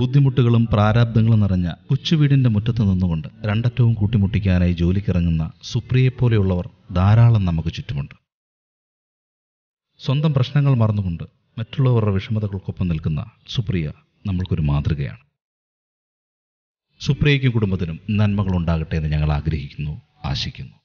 ബുദ്ധിമുട്ടുകളും പ്രാരാബ്ദങ്ങളും നിറഞ്ഞ കൊച്ചുവീടിന്റെ മുറ്റത്ത് നിന്നുകൊണ്ട് രണ്ടറ്റവും കൂട്ടിമുട്ടിക്കാനായി ജോലിക്കിറങ്ങുന്ന സുപ്രിയെപ്പോലെയുള്ളവർ ധാരാളം നമുക്ക് ചുറ്റുമുണ്ട് സ്വന്തം പ്രശ്നങ്ങൾ മറന്നുകൊണ്ട് മറ്റുള്ളവരുടെ വിഷമതകൾക്കൊപ്പം നിൽക്കുന്ന സുപ്രിയ നമ്മൾക്കൊരു മാതൃകയാണ് സുപ്രിയയ്ക്കും കുടുംബത്തിനും നന്മകൾ ഉണ്ടാകട്ടെ എന്ന് ഞങ്ങൾ ആഗ്രഹിക്കുന്നു ആശിക്കുന്നു